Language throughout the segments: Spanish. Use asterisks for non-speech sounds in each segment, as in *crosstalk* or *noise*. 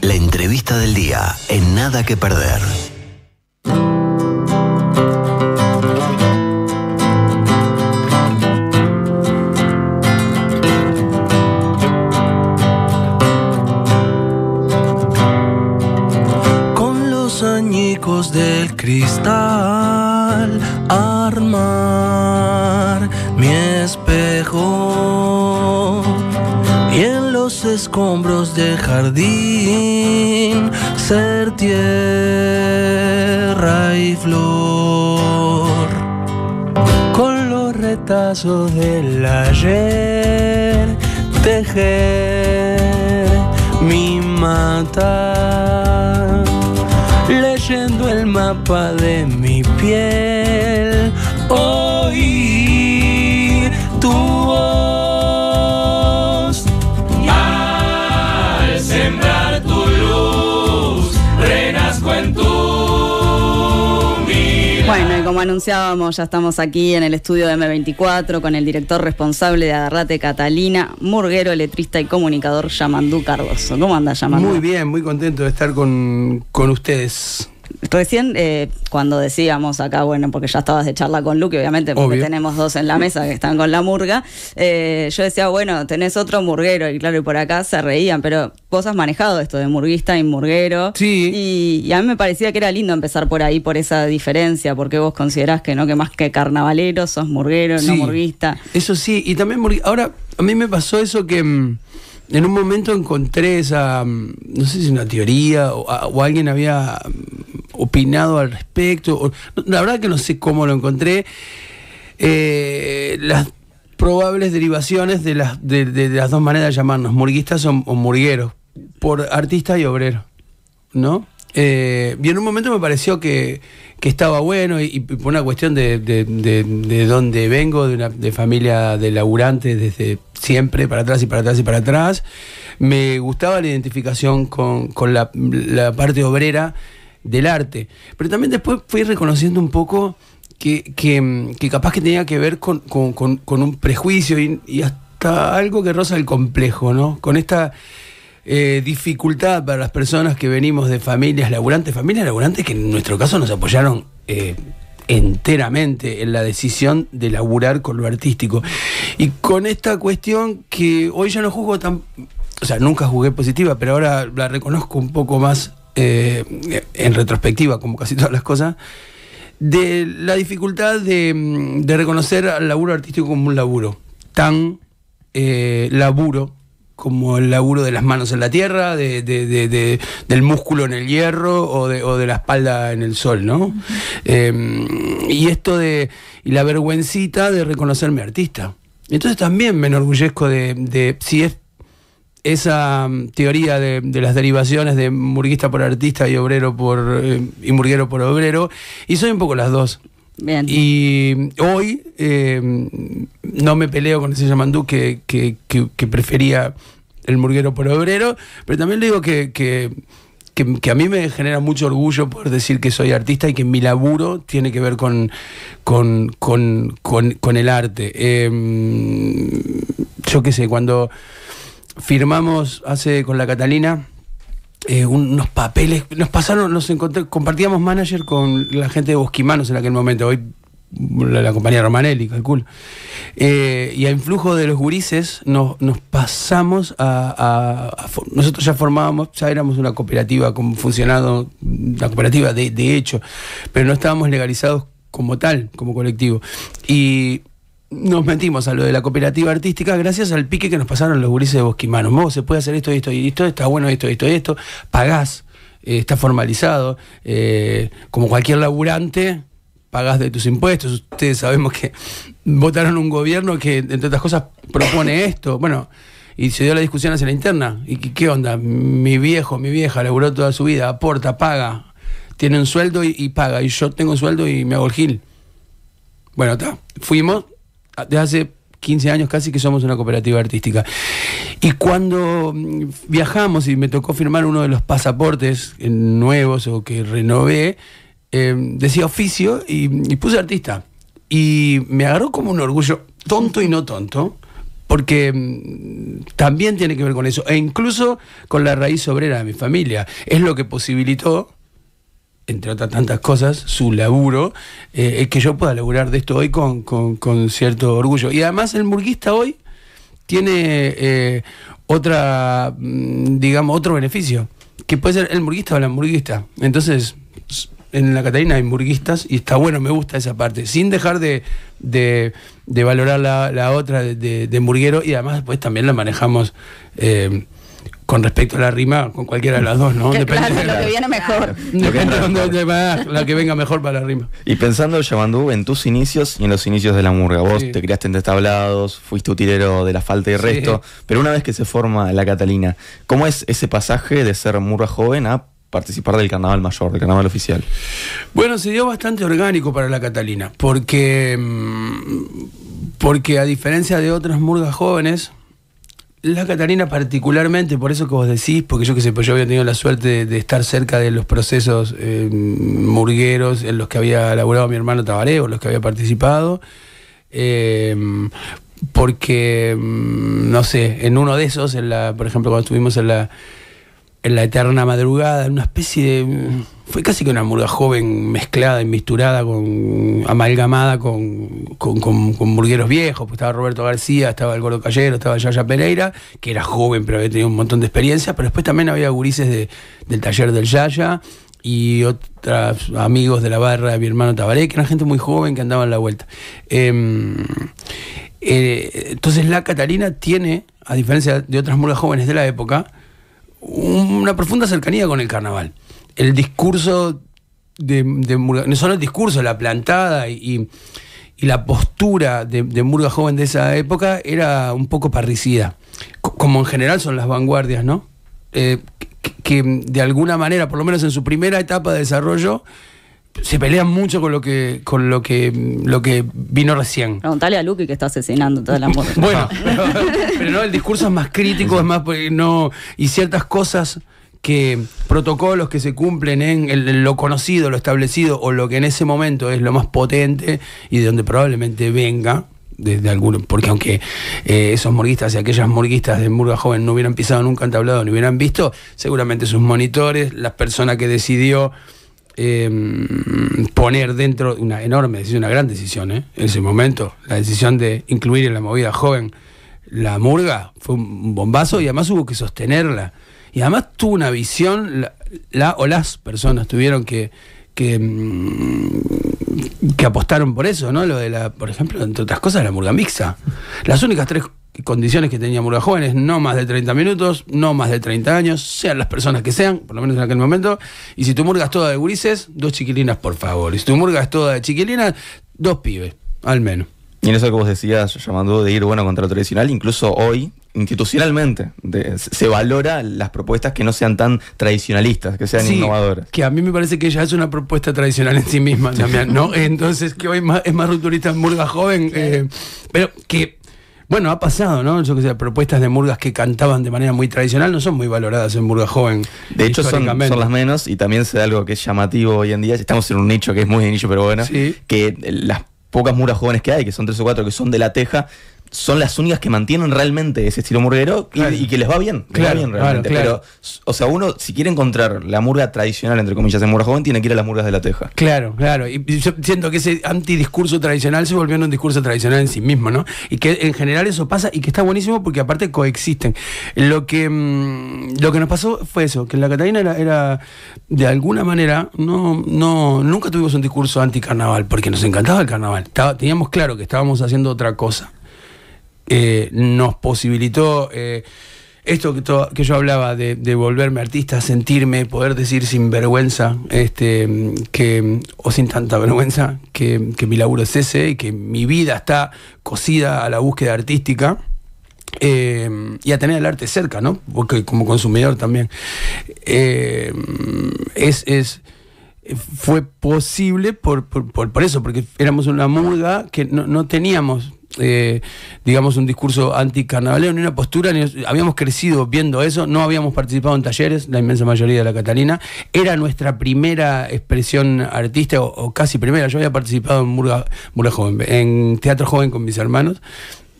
La entrevista del día en Nada que Perder. jardín, ser tierra y flor, con los retazos del ayer, tejer mi mata, leyendo el mapa de mi piel. Bueno, y como anunciábamos, ya estamos aquí en el estudio de M24 con el director responsable de Agarrate Catalina, murguero, letrista y comunicador Yamandú Cardoso. ¿Cómo anda Yamandú? Muy bien, muy contento de estar con, con ustedes. Recién, eh, cuando decíamos acá, bueno, porque ya estabas de charla con Luque, obviamente, porque tenemos dos en la mesa que están con la murga, eh, yo decía, bueno, tenés otro murguero, y claro, y por acá se reían, pero vos has manejado esto de murguista y murguero. Sí. Y, a mí me parecía que era lindo empezar por ahí, por esa diferencia, porque vos considerás que no, que más que carnavalero sos murguero, no murguista. Eso sí, y también, ahora, a mí me pasó eso que. Mm, en un momento encontré esa, mm, no sé si una teoría o, alguien había mm, opinado al respecto. la verdad que no sé cómo lo encontré. Eh, las probables derivaciones de las, de, las dos maneras de llamarnos, murguistas o, murgueros, por artista y obrero, ¿no? Eh, y en un momento me pareció que, que estaba bueno y, por una cuestión de, de, dónde vengo, de, una, familia de laburantes desde siempre, para atrás y para atrás y para atrás, me gustaba la identificación con, la, parte obrera del arte. Pero también después fui reconociendo un poco que, capaz que tenía que ver con, un prejuicio y, hasta algo que roza el complejo, ¿no? Con esta eh, dificultad para las personas que venimos de familias laburantes, familias laburantes que en nuestro caso nos apoyaron eh, enteramente en la decisión de laburar con lo artístico. Y con esta cuestión que hoy ya no juzgo tan, o sea, nunca jugué positiva, pero ahora la reconozco un poco más eh, en retrospectiva, como casi todas las cosas, de la dificultad de, reconocer al laburo artístico como un laburo, tan laburo como el laburo de las manos en la tierra, de, del músculo en el hierro o de, la espalda en el sol, ¿no? Em, y esto de y la vergüencita de reconocerme artista. Entonces también me enorgullezco de, si es esa mm, teoría de, las derivaciones de murguista por artista y obrero por eh, y murguero por obrero, y soy un poco las dos. Y hoy em, no me peleo con ese Yamandú que, prefería el murguero por obrero, pero también le digo que, a mí me genera mucho orgullo por decir que soy artista y que mi laburo tiene que ver con, el arte. Em, yo qué sé, cuando firmamos hace con la Catalina eh, unos papeles. Nos pasaron, nos compartíamos manager con la gente de Bosquimanos en aquel momento. Hoy la, compañía Romanelli, calculo. Eh, y a influjo de los gurises nos, nos pasamos a, Nosotros ya formábamos, ya éramos una cooperativa, como funcionado, la cooperativa de, de hecho, pero no estábamos legalizados como tal, como colectivo. Y nos metimos a lo de la cooperativa artística gracias al pique que nos pasaron los gurises de Bosquimano. Vos, se puede hacer esto, esto y esto, está bueno esto, esto y esto, pagás, eh, está formalizado, eh, como cualquier laburante, pagás de tus impuestos. Ustedes sabemos que votaron un gobierno que, entre otras cosas, propone esto. Bueno, y se dio la discusión hacia la interna. ¿Y qué onda? Mi viejo, mi vieja, laburó toda su vida, aporta, paga, tiene un sueldo y, paga, y yo tengo un sueldo y me hago el gil. Bueno, está. Fuimos, de hace 15 años casi que somos una cooperativa artística. Y cuando mm, viajamos y me tocó firmar uno de los pasaportes nuevos o que renové, eh, decía oficio y, puse artista. Y me agarró como un orgullo tonto y no tonto, porque mm, también tiene que ver con eso, e incluso con la raíz obrera de mi familia. Es lo que posibilitó entre otras tantas cosas, su laburo, es eh, que yo pueda laburar de esto hoy con, cierto orgullo. Y además el burguista hoy tiene eh, otra, mm, digamos, otro beneficio, que puede ser el murguista o la hamburguista. Entonces, en la Catarina hay murguistas y está bueno, me gusta esa parte, sin dejar de, valorar la, la otra de, de, y además pues también la manejamos. Eh, con respecto a la rima, con cualquiera de las dos, ¿no? *laughs* Depende de la, lo que viene mejor. Depende de la que venga mejor para la rima. Y pensando, Yamandú, en tus inicios y en los inicios de la murga. Vos te criaste en destablados, fuiste utilero de la falta y resto, pero una vez que se forma la Catalina, ¿cómo es ese pasaje de ser murga joven a participar del carnaval mayor, del carnaval oficial? Bueno, se dio bastante orgánico para la Catalina, porque, mm, porque a diferencia de otras murgas jóvenes, la Catarina particularmente, por eso que vos decís, porque yo que sé, pues yo había tenido la suerte de, estar cerca de los procesos eh, murgueros en los que había elaborado mi hermano Tabaré o los que había participado, em, porque, em, no sé, en uno de esos, en la, por ejemplo, cuando estuvimos en la, en la eterna madrugada, en una especie de fue casi que una murga joven mezclada, y misturada, con, amalgamada con, con, viejos, pues estaba Roberto García, estaba el Gordo Callero, estaba Yaya Pereira, que era joven pero había tenido un montón de experiencia, pero después también había gurises de, del taller del Yaya y otros amigos de la barra de mi hermano Tabaré, que eran gente muy joven que andaba en la vuelta. Em, eh, entonces la Catalina tiene, a diferencia de otras murgas jóvenes de la época, una profunda cercanía con el carnaval el discurso de, Murga, no solo el discurso, la plantada y, la postura de, Murga joven de esa época era un poco parricida, como en general son las vanguardias, ¿no? Eh, que, de alguna manera, por lo menos en su primera etapa de desarrollo, se pelean mucho con lo que con lo que vino recién. Preguntale a Luque que está asesinando toda la *laughs* muerte. bueno, pero, no, el discurso es más crítico, es más pues, no y ciertas cosas que protocolos que se cumplen en lo conocido, lo establecido o lo que en ese momento es lo más potente y de donde probablemente venga. Desde algunos, porque aunque eh, esos morguistas y aquellas morguistas de Murga Joven no hubieran pisado nunca en tablado, ni hubieran visto, seguramente sus monitores, las personas que decidió em, poner dentro, una enorme decisión, una gran decisión, ¿eh? en ese momento, la decisión de incluir en la movida joven la murga, fue un bombazo y además hubo que sostenerla y además tuvo una visión, la, o las personas tuvieron que, que, mm, que, apostaron por eso, ¿no? Lo de la, por ejemplo, entre otras cosas, la murga Mixa. Las únicas tres condiciones que tenía Murga Joven es no más de 30 minutos, no más de 30 años, sean las personas que sean, por lo menos en aquel momento. Y si tu murga es toda de gurises, dos chiquilinas, por favor. Y si tu murga es toda de chiquilinas, dos pibes, al menos. Y en eso que vos decías, llamando de ir bueno contra lo tradicional, incluso hoy, institucionalmente. se valora las propuestas que no sean tan tradicionalistas, que sean innovadoras. Que a mí me parece que ya es una propuesta tradicional en sí misma, también, ¿no? *laughs* Entonces, que hoy es más rupturista en Murga joven, eh, pero que. Bueno, ha pasado, ¿no? Yo que sé, propuestas de murgas que cantaban de manera muy tradicional no son muy valoradas en Murga Joven. De hecho, son, las menos y también se da algo que es llamativo hoy en día. Estamos en un nicho que es muy de nicho, pero bueno, que las pocas muras jóvenes que hay, que son tres o cuatro, que son de la teja, son las únicas que mantienen realmente ese estilo murguero y, que les va bien, claro, o sea, uno si quiere encontrar la murga tradicional, entre comillas, en murga joven, tiene que ir a las murgas de la teja. Claro, claro. Y yo siento que ese antidiscurso tradicional se volvió un discurso tradicional en sí mismo, ¿no? Y que en general eso pasa y que está buenísimo porque aparte coexisten. Lo que, mm, lo que nos pasó fue eso, que en la Catalina era, de alguna manera, no, no, nunca tuvimos un discurso anticarnaval, porque nos encantaba el carnaval. teníamos claro que estábamos haciendo otra cosa. Eh, nos posibilitó eh, esto que, yo hablaba de, volverme artista, sentirme, poder decir sin vergüenza, este, que, o sin tanta vergüenza, que, mi laburo es ese y que mi vida está cosida a la búsqueda artística. Eh, y a tener el arte cerca, ¿no? Porque como consumidor también. es, fue posible por, por, eso, porque éramos una murga que no teníamos eh, digamos, un discurso anticarnavalero, ni una postura, habíamos crecido viendo eso, no habíamos participado en talleres, la inmensa mayoría de la Catalina, era nuestra primera expresión artista, o, casi primera, yo había participado en Joven, en Teatro Joven con mis hermanos,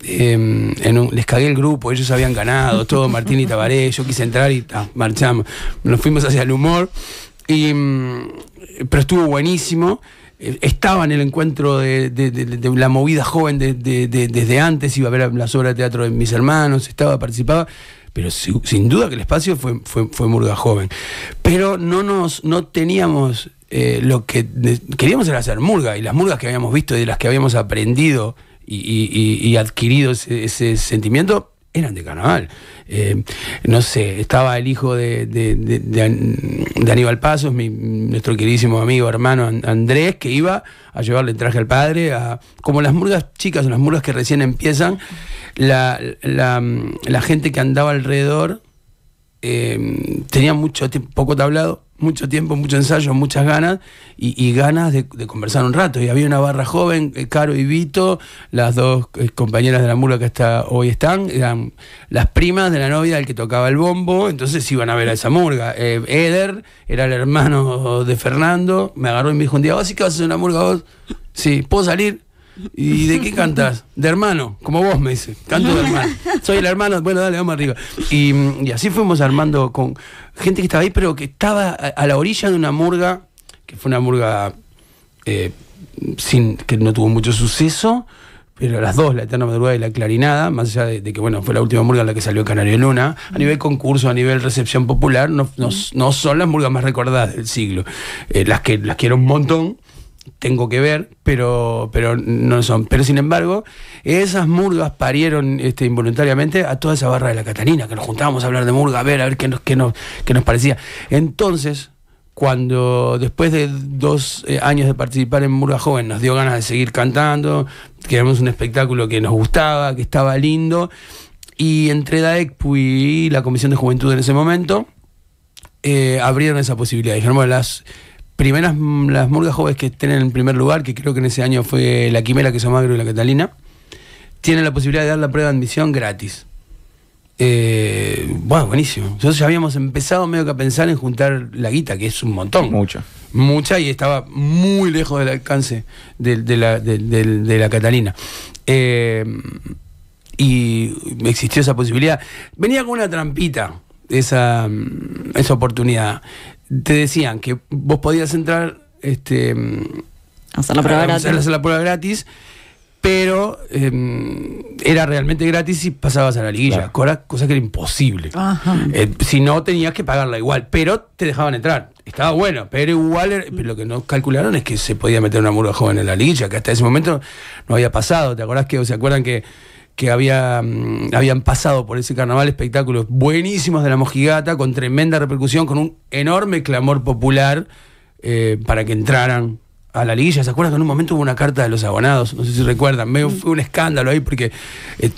em, les cagué el grupo, ellos habían ganado, todo Martín y Tabaré, yo quise entrar y marchamos, nos fuimos hacia el humor, y, mm, pero estuvo buenísimo estaba en el encuentro de, la movida joven desde antes, iba a ver las obras de teatro de mis hermanos, estaba, participaba, pero sin duda que el espacio fue, fue, Murga Joven. Pero no, nos, no teníamos eh, lo que queríamos era hacer Murga, y las Murgas que habíamos visto y de las que habíamos aprendido y, adquirido ese sentimiento eran de carnaval. Eh, no sé, estaba el hijo de, Aníbal Pasos, nuestro queridísimo amigo, hermano Andrés, que iba a llevarle el traje al padre, como las murgas chicas las murgas que recién empiezan, la, gente que andaba alrededor eh, tenía mucho poco tablado, mucho tiempo, mucho ensayo, muchas ganas y, y ganas de, conversar un rato. Y había una barra joven, eh, Caro y Vito, las dos eh, compañeras de la mula que hoy están, eran las primas de la novia del que tocaba el bombo, entonces iban a ver a esa murga. Eh, Eder era el hermano de Fernando, me agarró y me dijo un día, ¿Vos oh, sí que vas a hacer una murga vos? Sí, ¿puedo salir? ¿Y de qué cantas? De hermano, como vos me dice. Canto de hermano. Soy el hermano, bueno, dale, vamos arriba. Y, mm, así fuimos armando con gente que estaba ahí, pero que estaba a, la orilla de una murga, que fue una murga eh, sin, que no tuvo mucho suceso, pero las dos, la Eterna Madrugada y la Clarinada, más allá de, que bueno, fue la última murga en la que salió Canario Luna, a nivel concurso, a nivel recepción popular, no, son las murgas más recordadas del siglo. Eh, las que las quiero un montón tengo que ver, pero, pero no son. Pero sin embargo, esas murgas parieron este, involuntariamente a toda esa barra de la Catalina que nos juntábamos a hablar de murga, a ver, a ver qué nos, nos parecía. Entonces, cuando después de dos eh, años de participar en Murga Joven nos dio ganas de seguir cantando, queríamos un espectáculo que nos gustaba, que estaba lindo, y entre DAECPU y la Comisión de Juventud en ese momento, eh, abrieron esa posibilidad. Dijeron, bueno, las primeras mm, las murgas jóvenes que estén en el primer lugar, que creo que en ese año fue la Quimera, que Magro y la Catalina, tienen la posibilidad de dar la prueba de admisión gratis. Eh, bueno, buenísimo. Nosotros ya habíamos empezado medio que a pensar en juntar la guita, que es un montón. Mucha. Mucha y estaba muy lejos del alcance de, la, Catalina. Eh, y existió esa posibilidad. Venía con una trampita esa, mm, esa oportunidad te decían que vos podías entrar, este, hacer la prueba, gratis. Hacer la prueba gratis, pero em, era realmente gratis y pasabas a la liguilla, cosa que era imposible. Eh, si no, tenías que pagarla igual, pero te dejaban entrar. Estaba bueno, pero igual lo que no calcularon es que se podía meter una murga joven en la liguilla, que hasta ese momento no había pasado. ¿Te acordás que, se acuerdan que que había, mm, habían pasado por ese carnaval espectáculos buenísimos de la mojigata, con tremenda repercusión, con un enorme clamor popular eh, para que entraran a la liguilla. ¿Se acuerdan que en un momento hubo una carta de los abonados? No sé si recuerdan, mm. fue un escándalo ahí porque... Eh,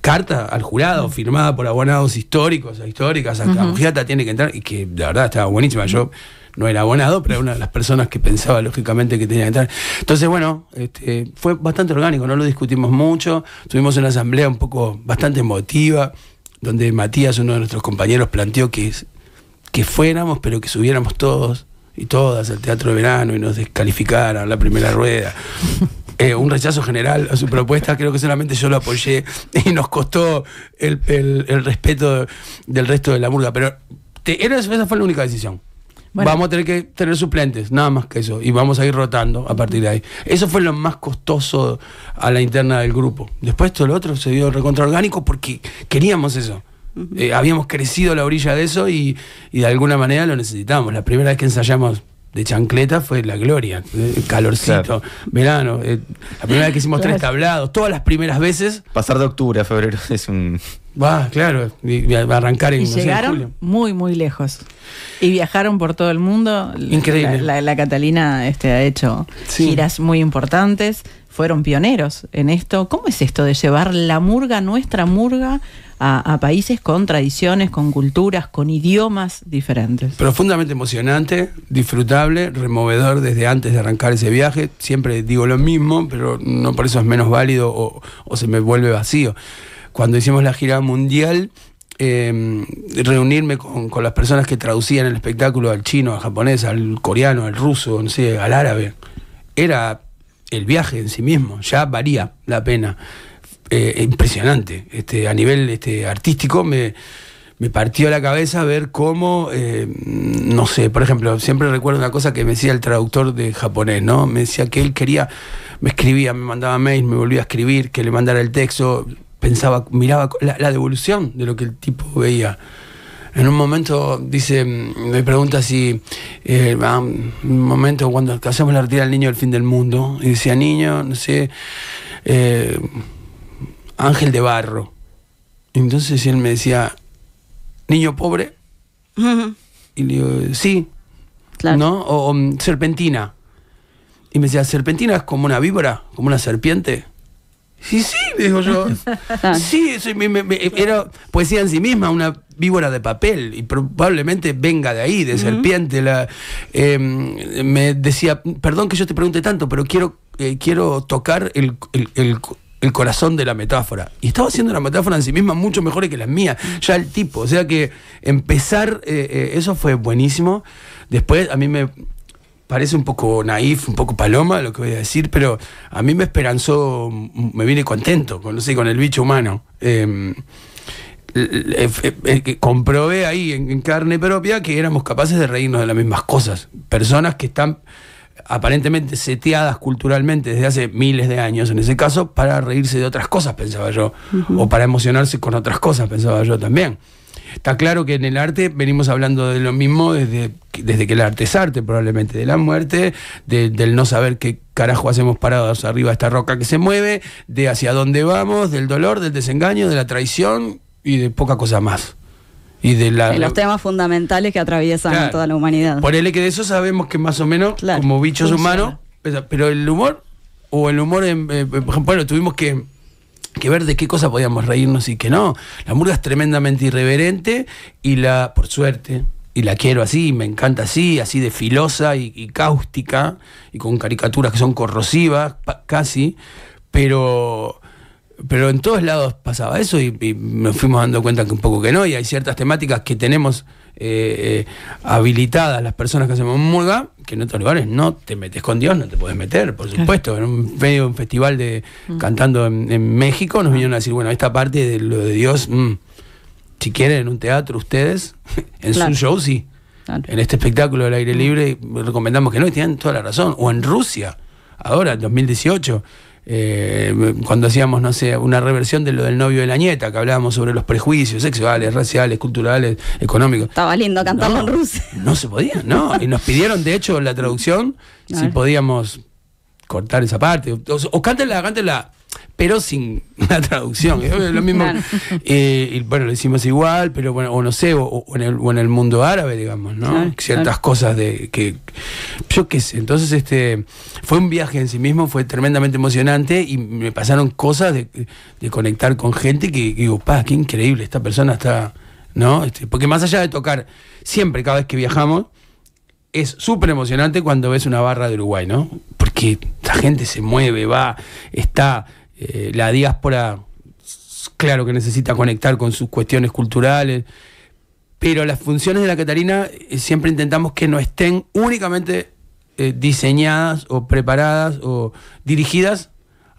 carta al jurado mm. firmada por abonados históricos, e históricas, hasta Mojigata tiene que entrar, y que de verdad estaba buenísima. Yo no era abonado, pero era una de las personas que pensaba lógicamente que tenía que entrar. Entonces, bueno, este, fue bastante orgánico, no lo discutimos mucho, tuvimos una asamblea un poco bastante emotiva, donde Matías, uno de nuestros compañeros, planteó que, que fuéramos, pero que subiéramos todos y todas al teatro de verano y nos descalificaran la primera rueda. *laughs* Eh, un rechazo general a su propuesta, creo que solamente yo lo apoyé y nos costó el, respeto del resto de la murga, pero esa fue la única decisión. Vamos a tener que tener suplentes, nada más que eso. Y vamos a ir rotando a partir de ahí. Eso fue lo más costoso a la interna del grupo. Después todo lo otro se dio recontra orgánico porque queríamos eso. Eh, habíamos crecido a la orilla de eso y, de alguna manera lo necesitábamos. La primera vez que ensayamos de chancleta fue la gloria, eh, calorcito, verano. Eh, la primera vez que hicimos tres tablados, todas las primeras veces. Pasar de octubre a febrero *laughs* es un. Va, claro, y, arrancar en y llegaron muy, muy lejos. Y viajaron por todo el mundo. Increíble. La, Catalina este, ha hecho giras muy importantes. Fueron pioneros en esto. ¿Cómo es esto de llevar la murga, nuestra murga, a, países con tradiciones, con culturas, con idiomas diferentes? Profundamente emocionante, disfrutable, removedor desde antes de arrancar ese viaje. Siempre digo lo mismo, pero no por eso es menos válido o se me vuelve vacío cuando hicimos la gira mundial, em, reunirme con, con, las personas que traducían el espectáculo al chino, al japonés, al coreano, al ruso, no sé, al árabe. Era el viaje en sí mismo, ya varía la pena. Eh, impresionante. Este, a nivel este, artístico me, partió la cabeza ver cómo, em, no sé, por ejemplo, siempre recuerdo una cosa que me decía el traductor de japonés, ¿no? Me decía que él quería, me escribía, me mandaba mail, me volvía a escribir, que le mandara el texto pensaba, miraba la, devolución de lo que el tipo veía. En un momento dice, me pregunta si, en eh, ah, un momento cuando hacemos la retirada del niño del fin del mundo, y decía, niño, no sé, eh, ángel de barro. Entonces él me decía, niño pobre. Y le digo, sí. ¿No? o, mm, serpentina. Y me decía, serpentina es como una víbora, como una serpiente. Sí, sí, digo yo. *laughs* Ah. Sí, eso me, era poesía en sí misma, una víbora de papel, y probablemente venga de ahí, de serpiente. La, em, me decía, perdón que yo te pregunte tanto, pero quiero, eh, quiero tocar el, corazón de la metáfora. Y estaba haciendo la metáfora en sí misma mucho mejor que las mías, ya el tipo. O sea que empezar, eh, eh, eso fue buenísimo. Después a mí me, parece un poco naif, un poco paloma lo que voy a decir, pero a mí me esperanzó, me vine contento, con, sé, con el bicho humano. Em, eh, eh, eh, comprobé ahí en, carne propia que éramos capaces de reírnos de las mismas cosas. Personas que están aparentemente seteadas culturalmente desde hace miles de años, en ese caso, para reírse de otras cosas, pensaba yo, o para emocionarse con otras cosas, pensaba yo también. Está claro que en el arte venimos hablando de lo mismo desde, desde que el arte es arte, probablemente, de la muerte, del no saber qué carajo hacemos parados arriba de esta roca que se mueve, de hacia dónde vamos, del dolor, del desengaño, de la traición y de poca cosa más y de, los temas fundamentales que atraviesan a toda la humanidad. Por el que de eso sabemos que más o menos, como bichos humanos, pero el humor, o el humor, en, eh, ejemplo tuvimos que, ver de qué cosa podíamos reírnos y que no. La murga es tremendamente irreverente y la, por suerte, y la quiero así, me encanta así, así de filosa y, cáustica, y con caricaturas que son corrosivas, casi, pero pero en todos lados pasaba eso y, nos fuimos dando cuenta que un poco que no, y hay ciertas temáticas que tenemos eh, eh, habilitadas las personas que hacemos murga, que en otros lugares no te metes con Dios, no te puedes meter, por supuesto. En un, medio, un festival de mm. cantando en, México nos ah. vinieron a decir, bueno, esta parte de lo de Dios, mm, si quieren en un teatro ustedes, *laughs* en su show sí. En este espectáculo del aire mm. libre recomendamos que no, y tienen toda la razón. O en Rusia, ahora, en 2018 eh, cuando hacíamos, no sé, una reversión de lo del novio de la nieta, que hablábamos sobre los prejuicios sexuales, raciales, culturales, económicos. Estaba lindo cantarlo en ruso. No se podía, no. y nos pidieron, de hecho, la traducción, si podíamos cortar esa parte. O, o cántela, cántela pero sin *laughs* la traducción. ¿eh? lo mismo. Eh, bueno, lo hicimos igual, pero bueno, o no sé, o, en, el, mundo árabe, digamos, ¿no? Ciertas cosas de que. Yo qué sé. Entonces, este fue un viaje en sí mismo, fue tremendamente emocionante y me pasaron cosas de, conectar con gente que, digo, pa, qué increíble, esta persona está. ¿No? Este, porque más allá de tocar, siempre, cada vez que viajamos, es súper emocionante cuando ves una barra de Uruguay, ¿no? Porque la gente se mueve, va, está eh, la diáspora, claro que necesita conectar con sus cuestiones culturales, pero las funciones de la Catarina eh, siempre intentamos que no estén únicamente eh, diseñadas o preparadas o dirigidas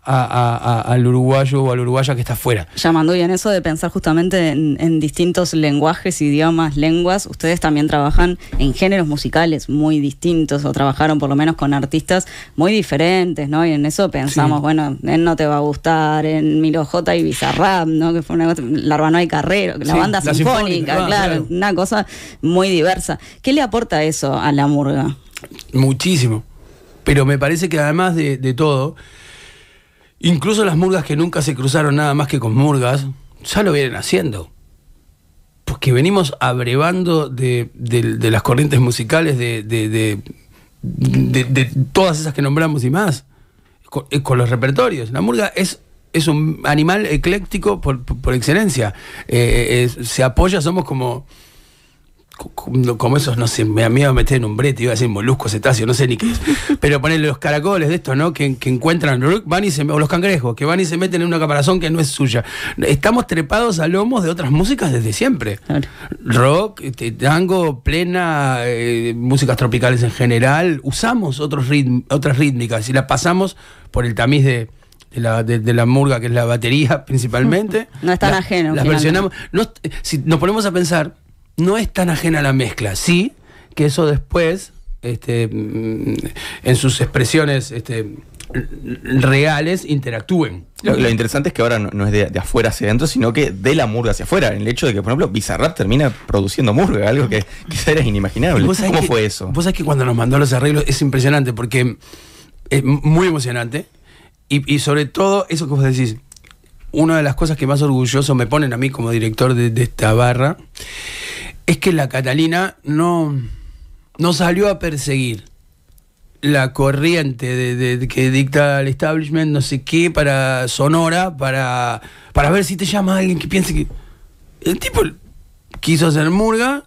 al uruguayo o al uruguaya que está afuera. Llamando en eso de pensar justamente en, distintos lenguajes, idiomas, lenguas, ustedes también trabajan en géneros musicales muy distintos o trabajaron por lo menos con artistas muy diferentes, ¿no? Y en eso pensamos, bueno, en No Te Va a Gustar, en Milo J y Bizarrap, ¿no? Que fue una y Carrero, la banda sinfónica, claro, una cosa muy diversa. ¿Qué le aporta eso a la murga? Muchísimo. Pero me parece que además de todo, Incluso las murgas que nunca se cruzaron nada más que con murgas, ya lo vienen haciendo. Porque venimos abrevando de, las corrientes musicales de, todas esas que nombramos y más, con, eh, los repertorios. La murga es, un animal ecléctico por, excelencia. Eh, eh, se apoya, somos como como esos, no sé, me, a mí me meter en un brete, iba a decir molusco, cetáceo, no sé ni qué es. *laughs* Pero ponerle los caracoles de esto ¿no? Que, encuentran, van y se, o los cangrejos, que van y se meten en una caparazón que no es suya. Estamos trepados a lomos de otras músicas desde siempre. Rock, este, tango, plena, eh, músicas tropicales en general. Usamos otros otras rítmicas y las pasamos por el tamiz de... la, murga, que es la batería *laughs* principalmente. No es tan ajeno. Las versionamos. si nos ponemos a pensar, no es tan ajena a la mezcla. Sí, que eso después, este, mm, en sus expresiones este, reales, interactúen. Lo, interesante es que ahora no, es de, afuera hacia adentro, sino que de la murga hacia afuera. En el hecho de que, por ejemplo, Bizarrap termina produciendo murga, algo que quizá era inimaginable. ¿Cómo fue eso? Vos sabés que cuando nos mandó los arreglos es impresionante, porque es muy emocionante. Y, y sobre todo, eso que vos decís, una de las cosas que más orgulloso me ponen a mí como director de, esta barra es que la Catalina no, no salió a perseguir la corriente que dicta el establishment, no sé qué, para Sonora, para, para ver si te llama alguien que piense que. El tipo quiso hacer murga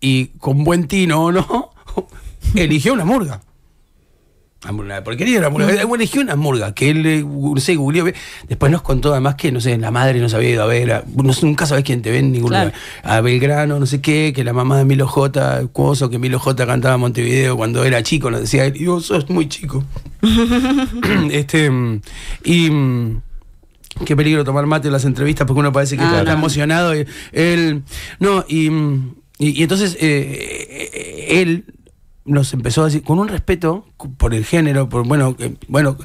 y con buen tino o no, *laughs* eligió una murga una porque quería una murga eligió una murga, que él eh, sé Después nos contó además que, no sé, la madre no sabía ido a ver. nunca sabes quién te ven ninguna. A Belgrano, no sé qué, que la mamá de Milo J, Cuoso, que Milo J cantaba Montevideo cuando era chico, nos decía él, y vos sos muy chico. *laughs* este, y. Qué peligro tomar mate en las entrevistas porque uno parece que ah, está, emocionado. Y, él, no, y, y, entonces eh, eh, él nos empezó a decir, con un respeto por el género, por bueno, eh, bueno,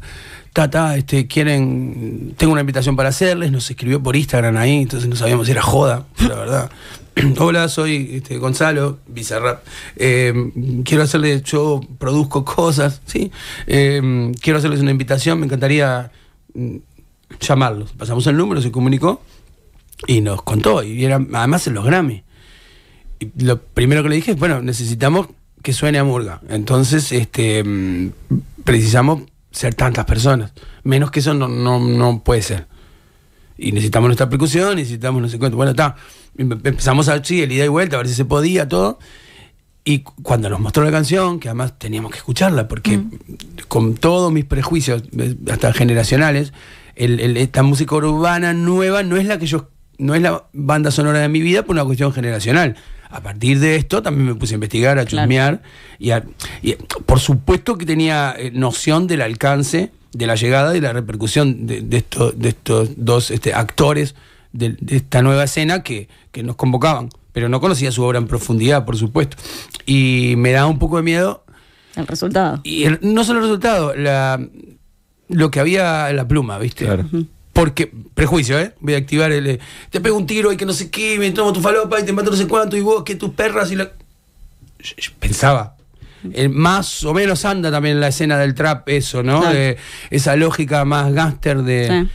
tata, este, quieren, tengo una invitación para hacerles, nos escribió por Instagram ahí, entonces no sabíamos si era joda, *laughs* la verdad. *clears throat* Hola, soy este, Gonzalo Bizarra. Eh, quiero hacerles, yo produzco cosas, ¿sí? Eh, quiero hacerles una invitación, me encantaría mm, llamarlos. Pasamos el número, se comunicó y nos contó, y era, además en los Grammy. Y lo primero que le dije es, bueno, necesitamos que suene a murga. Entonces, este, mm, precisamos ser tantas personas. Menos que eso no, puede ser. Y necesitamos nuestra percusión, necesitamos no sé Bueno, está. Empezamos a si el ida y vuelta, a ver si se podía, todo. Y cuando nos mostró la canción, que además teníamos que escucharla, porque con todos mis prejuicios, eh, hasta generacionales, esta música urbana nueva no es la que yo, no es la banda sonora de mi vida por una cuestión generacional. A partir de esto también me puse a investigar, a chusmear. Y, por supuesto que tenía eh, noción del alcance, de la llegada y la repercusión de, de estos dos este, actores de, esta nueva escena que, nos convocaban. Pero no conocía su obra en profundidad, por supuesto. Y me daba un poco de miedo. El resultado. Y no solo el resultado, la, lo que había en la pluma, ¿viste? Claro porque, prejuicio, ¿eh? Voy a activar el. Eh, te pego un tiro y que no sé qué, me tomo tu falopa y te mato no sé cuánto, y vos que tus perras y la. Pensaba. Eh, más o menos anda también la escena del trap, eso, ¿no? esa lógica más gánster de.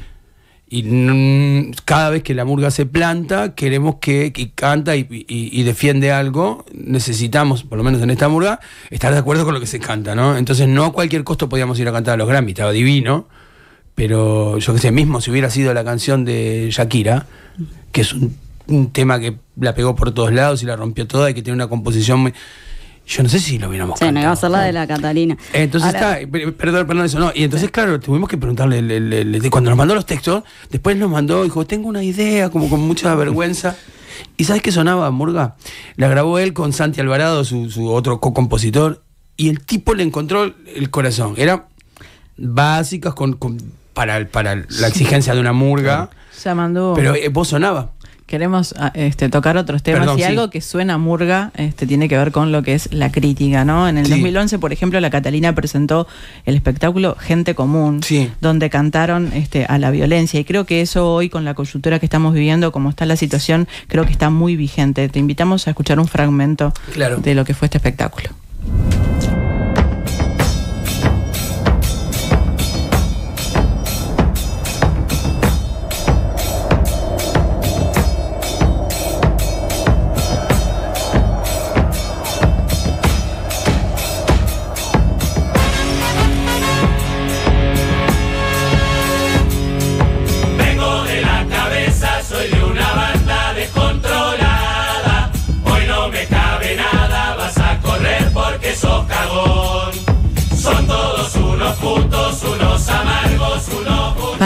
Y cada vez que la murga se planta, queremos que, canta y, y, defiende algo, necesitamos, por lo menos en esta murga, estar de acuerdo con lo que se canta, ¿no? Entonces no a cualquier costo podíamos ir a cantar a los Grammy, estaba divino pero yo qué sé, mismo si hubiera sido la canción de Shakira, que es un, tema que la pegó por todos lados y la rompió toda y que tiene una composición muy, yo no sé si lo hubiéramos Sí, no iba a hacer la de la Catalina. Entonces está, eh, perdón, perdón, eso no. Y entonces, claro, tuvimos que preguntarle, cuando nos mandó los textos, después nos mandó, dijo, tengo una idea, como con mucha *laughs* vergüenza. ¿Y sabes qué sonaba, Murga? La grabó él con Santi Alvarado, su, otro co-compositor, y el tipo le encontró el corazón. Era básicas con para, para la exigencia de una murga. mandó Pero eh, vos sonaba Queremos ah, este, tocar otros temas y algo que suena murga este, tiene que ver con lo que es la crítica, ¿no? En el 2011, por ejemplo, la Catalina presentó el espectáculo Gente Común, donde cantaron este, a la violencia y creo que eso hoy con la coyuntura que estamos viviendo, como está la situación, creo que está muy vigente. Te invitamos a escuchar un fragmento de lo que fue este espectáculo.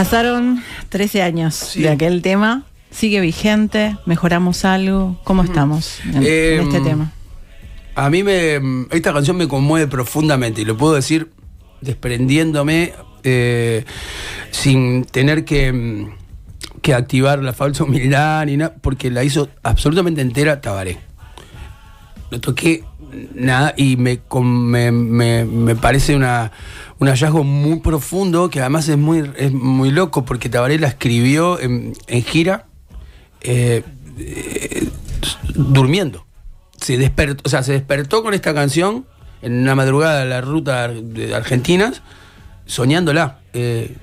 Pasaron 13 años de aquel tema. ¿Sigue vigente? ¿Mejoramos algo? ¿Cómo estamos en, em, este tema? A mí me, esta canción me conmueve profundamente y lo puedo decir desprendiéndome eh, sin tener que, mm, que, activar la falsa humildad ni nada, porque la hizo absolutamente entera Tabaré. Lo toqué nada, y me, parece una, un hallazgo muy profundo que además es muy, muy loco porque la escribió en, gira eh, durmiendo. Se despertó, o sea, se despertó con esta canción en una madrugada de la ruta de Argentinas, soñándola. Eh,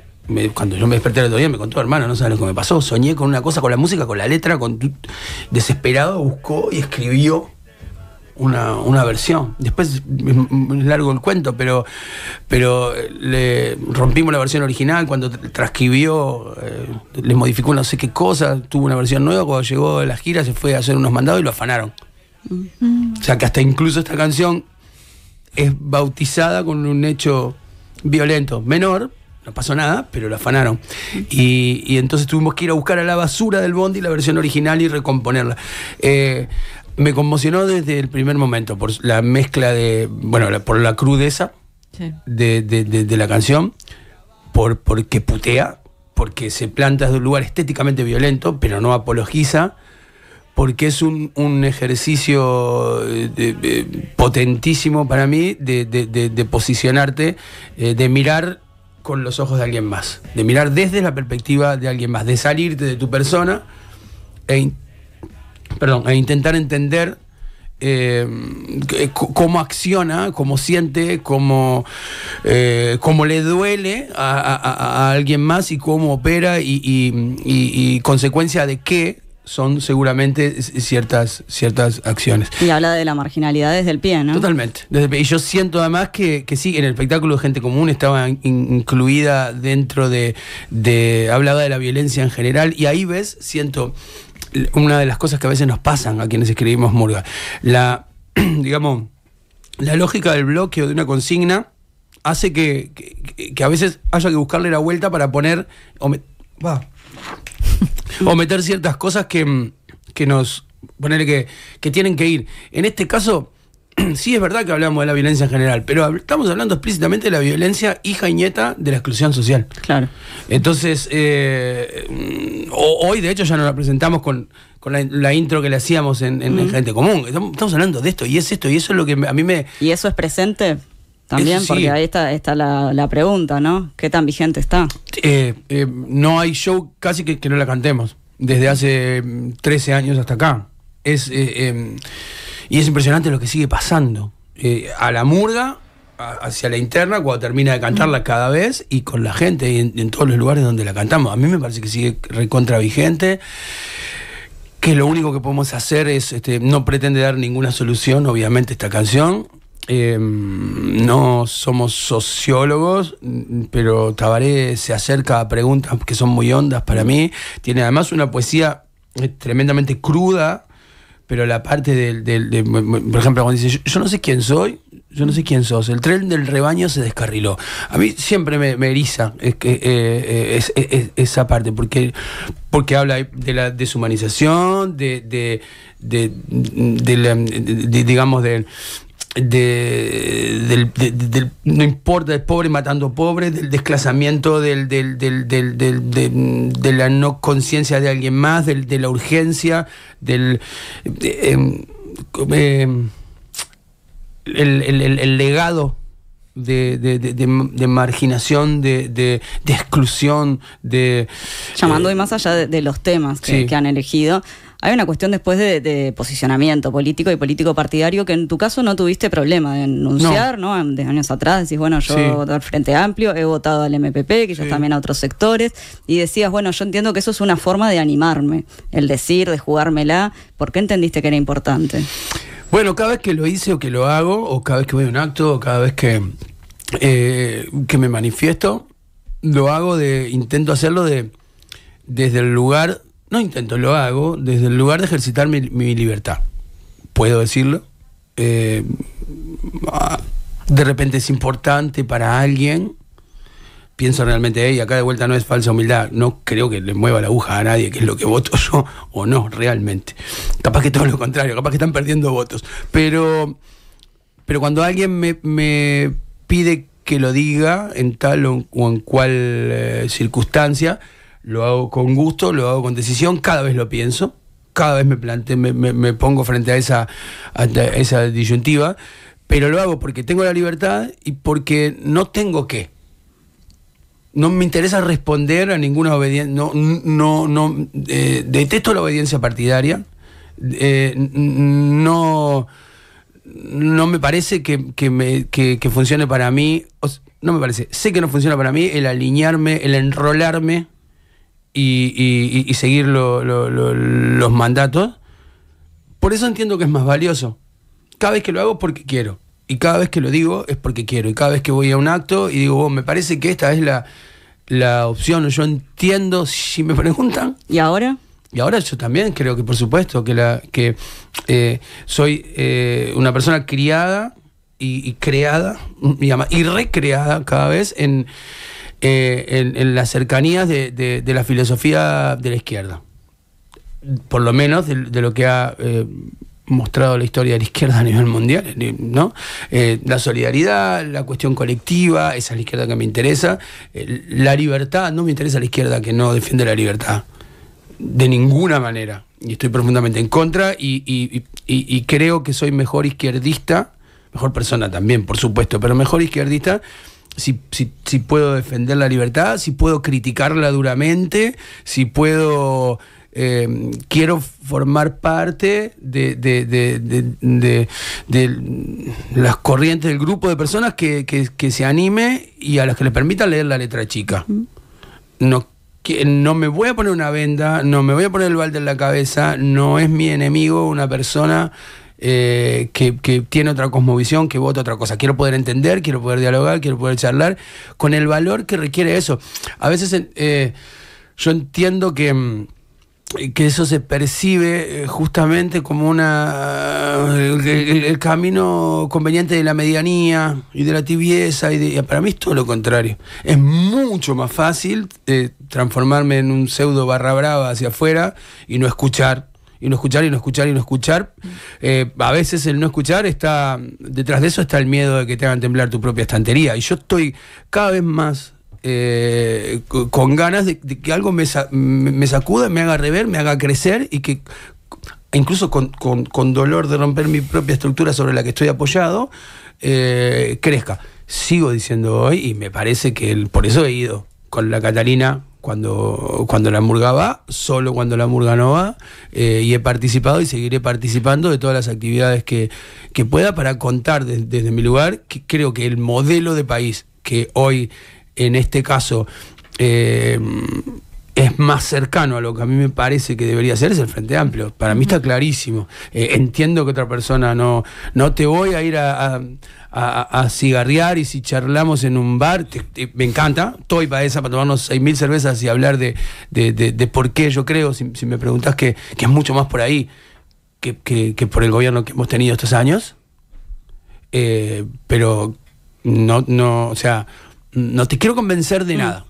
cuando yo me desperté el otro día me contó, hermano, no sabes lo que me pasó. Soñé con una cosa, con la música, con la letra, con desesperado buscó y escribió una, versión. Después es largo el cuento, pero, pero eh, le rompimos la versión original cuando transcribió, eh, le modificó no sé qué cosa, tuvo una versión nueva, cuando llegó de las giras se fue a hacer unos mandados y lo afanaron. Mm. O sea que hasta incluso esta canción es bautizada con un hecho violento, menor, no pasó nada, pero lo afanaron. Y, y, entonces tuvimos que ir a buscar a la basura del Bondi la versión original y recomponerla. Eh, me conmocionó desde el primer momento por la mezcla de, bueno, por la crudeza de, la canción, por porque putea, porque se planta De un lugar estéticamente violento, pero no apologiza, porque es un, ejercicio eh, potentísimo para mí de, posicionarte, eh, de mirar con los ojos de alguien más, de mirar desde la perspectiva de alguien más, de salirte de tu persona e perdón, a intentar entender eh, cómo acciona, cómo siente, cómo, eh, le duele a, alguien más y cómo opera y, consecuencia de qué son seguramente ciertas, ciertas acciones. Y habla de la marginalidad desde el pie, ¿no? Totalmente. Desde Y yo siento además que, sí, en el espectáculo de gente común estaba incluida dentro de, de, hablaba de la violencia en general, y ahí ves, siento una de las cosas que a veces nos pasan a quienes escribimos Murga. La, *clears throat* digamos, la lógica del bloqueo de una consigna hace que, que, a veces haya que buscarle la vuelta para poner o, o meter ciertas cosas que, nos ponerle que, que tienen que ir. En este caso, *clears throat* sí es verdad que hablamos de la violencia en general, pero estamos hablando explícitamente de la violencia hija y nieta de la exclusión social. Claro. Entonces, eh, mm, hoy de hecho ya nos la presentamos con, la, intro que le hacíamos en, en, Gente Común. Estamos, hablando de esto y es esto y eso es lo que a mí me... ¿Y eso es presente? También, porque ahí está, la, pregunta, ¿no? ¿Qué tan vigente está? Eh, eh, no hay show casi que, que, no la cantemos, desde hace 13 mm, años hasta acá. Es em, y es impresionante lo que sigue pasando. Eh, a la murga, hacia la interna, cuando termina de cantarla mm. cada vez, y con la gente, en, todos los lugares donde la cantamos. A mí me parece que sigue recontra vigente que lo único que podemos hacer es, este, no pretende dar ninguna solución, obviamente, esta canción. Em, no somos sociólogos, pero Tabaré se acerca a preguntas que son muy hondas para mí. Tiene además una poesía eh, tremendamente cruda pero la parte del, del por ejemplo, cuando dice, yo, no sé quién soy, yo no sé quién sos, el tren del rebaño se descarriló. A mí siempre me, eriza eh, eh, eh, es que, es, esa parte, porque, porque habla de la deshumanización, de, de, de, digamos, del de, del, no importa, del pobre matando pobre, del desplazamiento del, del, de, la no conciencia de alguien más, de la urgencia, del... Em, em, el, el, legado de, de, de, marginación, de, exclusión, de... Llamando eh, más allá de, los temas que han elegido, hay una cuestión después de, posicionamiento político y político partidario que en tu caso no tuviste problema de anunciar, ¿no? De años atrás decís, bueno, yo sí. Frente Amplio, he votado al MPP, que yo también a otros sectores, y decías, bueno, yo entiendo que eso es una forma de animarme, el decir, de jugármela, ¿por qué entendiste que era importante? Bueno, cada vez que lo hice o que lo hago, o cada vez que voy a un acto, o cada vez que, eh, que me manifiesto, lo hago de, intento hacerlo de, desde el lugar no intento, lo hago desde el lugar de ejercitar mi, libertad. Puedo decirlo. Eh, de repente es importante para alguien. Pienso realmente, y acá de vuelta no es falsa humildad. No creo que le mueva la aguja a nadie, que es lo que voto *laughs* yo o no, realmente. Capaz que todo lo contrario, capaz que están perdiendo votos. Pero, pero cuando alguien me, pide que lo diga en tal o en cual eh, circunstancia, lo hago con gusto, lo hago con decisión, cada vez lo pienso, cada vez me, planteo me, pongo frente a esa, esa disyuntiva, pero lo hago porque tengo la libertad y porque no tengo que. No me interesa responder a ninguna obediencia, no, no, eh, detesto la obediencia partidaria, eh, no, no me parece que, me, funcione para mí, no me parece, sé que no funciona para mí el alinearme, el enrolarme y, seguir los mandatos. Por eso entiendo que es más valioso. Cada vez que lo hago porque quiero. Y cada vez que lo digo es porque quiero. Y cada vez que voy a un acto y digo, oh, me parece que esta es la, opción. Yo entiendo si me *laughs* preguntan. ¿Y ahora? Y ahora yo también creo que, por supuesto, que, la, que eh, soy eh, una persona criada y, creada y, recreada cada vez en, eh, en, las cercanías de, la filosofía de la izquierda. Por lo menos de, lo que ha eh, mostrado la historia de la izquierda a nivel mundial, ¿no? Eh, la solidaridad, la cuestión colectiva, esa es la izquierda que me interesa. la libertad, no me interesa la izquierda que no defiende la libertad. De ninguna manera. Y estoy profundamente en contra y, y, y creo que soy mejor izquierdista, mejor persona también, por supuesto, pero mejor izquierdista si, si, puedo defender la libertad, si puedo criticarla duramente, si puedo... Eh, quiero formar parte de, de, de, de, las corrientes del grupo de personas que, se anime y a las que le permita leer la letra chica. No no me voy a poner una venda, no me voy a poner el balde en la cabeza, no es mi enemigo una persona eh, que, tiene otra cosmovisión, que vota otra cosa. Quiero poder entender, quiero poder dialogar, quiero poder charlar, con el valor que requiere eso. A veces eh, yo entiendo que mm, que eso se percibe eh, justamente como una el, camino conveniente de la medianía y de la tibieza para mí es todo lo contrario es mucho más fácil transformarme en un pseudo barra brava hacia afuera y no escuchar y no escuchar y no escuchar y no escuchar. Eh, a veces el no escuchar está, detrás de eso está el miedo de que te hagan temblar tu propia estantería. Y yo estoy cada vez más eh, con ganas de, que algo me, me, sacuda, me haga rever, me haga crecer y que e incluso con, dolor de romper mi propia estructura sobre la que estoy apoyado, eh, crezca. Sigo diciendo hoy y me parece que por eso he ido con la Catalina cuando, cuando la murga va, solo cuando la murga no va, eh, y he participado y seguiré participando de todas las actividades que, pueda para contar desde mi lugar, que creo que el modelo de país que hoy, en este caso, eh, es más cercano a lo que a mí me parece que debería ser es el Frente Amplio. Para mí está clarísimo. Eh, entiendo que otra persona no, no te voy a ir a, cigarrear y si charlamos en un bar, me encanta, estoy para esa, para tomarnos 6.000 cervezas y hablar de, de, por qué yo creo, si, me preguntás que, es mucho más por ahí que, que, por el gobierno que hemos tenido estos años. Eh, pero no, no, o sea, no te quiero convencer de mm, nada.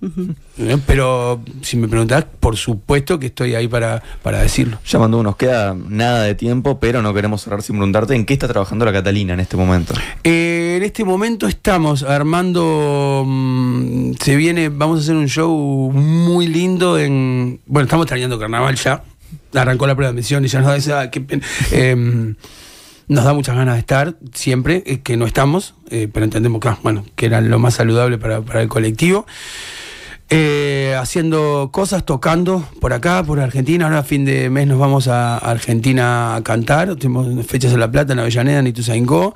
Eh, pero si me preguntás, por supuesto que estoy ahí para, para decirlo. Ya mandó, nos queda nada de tiempo, pero no queremos cerrar sin preguntarte en qué está trabajando la Catalina en este momento. Eh, en este momento estamos armando. Mm, se viene, vamos a hacer un show muy lindo en. Bueno, estamos trayendo carnaval ya. Arrancó la prueba de y ya nos da esa. Qué em, nos da muchas ganas de estar siempre, eh, que no estamos, eh, pero entendemos que, ah, bueno, que era lo más saludable para, el colectivo. Eh, haciendo cosas, tocando por acá, por Argentina. Ahora a fin de mes nos vamos a Argentina a cantar. Tenemos fechas en La Plata, en Avellaneda, en Ituzaingó.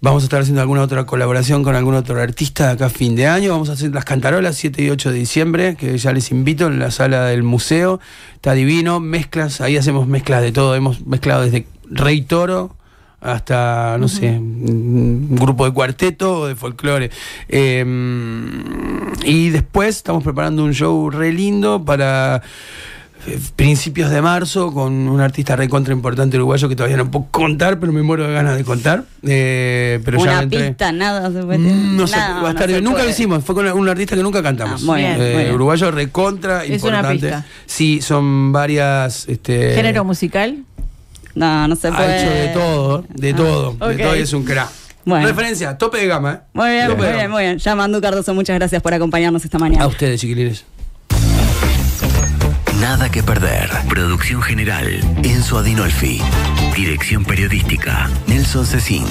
Vamos a estar haciendo alguna otra colaboración con algún otro artista acá a fin de año. Vamos a hacer las cantarolas 7 y 8 de diciembre, que ya les invito en la sala del museo. Está divino, mezclas, ahí hacemos mezclas de todo. Hemos mezclado desde Rey Toro hasta, no sé, un grupo de cuarteto o de folclore. Em, y después estamos preparando un show re lindo para eh, principios de marzo con un artista re contra importante uruguayo que todavía no puedo contar, pero me muero de ganas de contar. Eh, pero Una pista, nada mm, No sé, va a nunca lo hicimos, fue con un artista que nunca cantamos. Ah, eh, muy bien, Uruguayo recontra importante. una pista. Sí, son varias. Este, ¿Género musical? No, no se puede. Ha hecho de todo, de ah. todo. De todo y es un crack. Bueno. Referencia, tope de gama, ¿eh? Muy bien, muy bien, muy bien. Ya Mandu Cardoso, muchas gracias por acompañarnos esta mañana. A ustedes, chiquilines. Nada que perder. Producción general, Enzo Adinolfi. Dirección periodística, Nelson Cecín.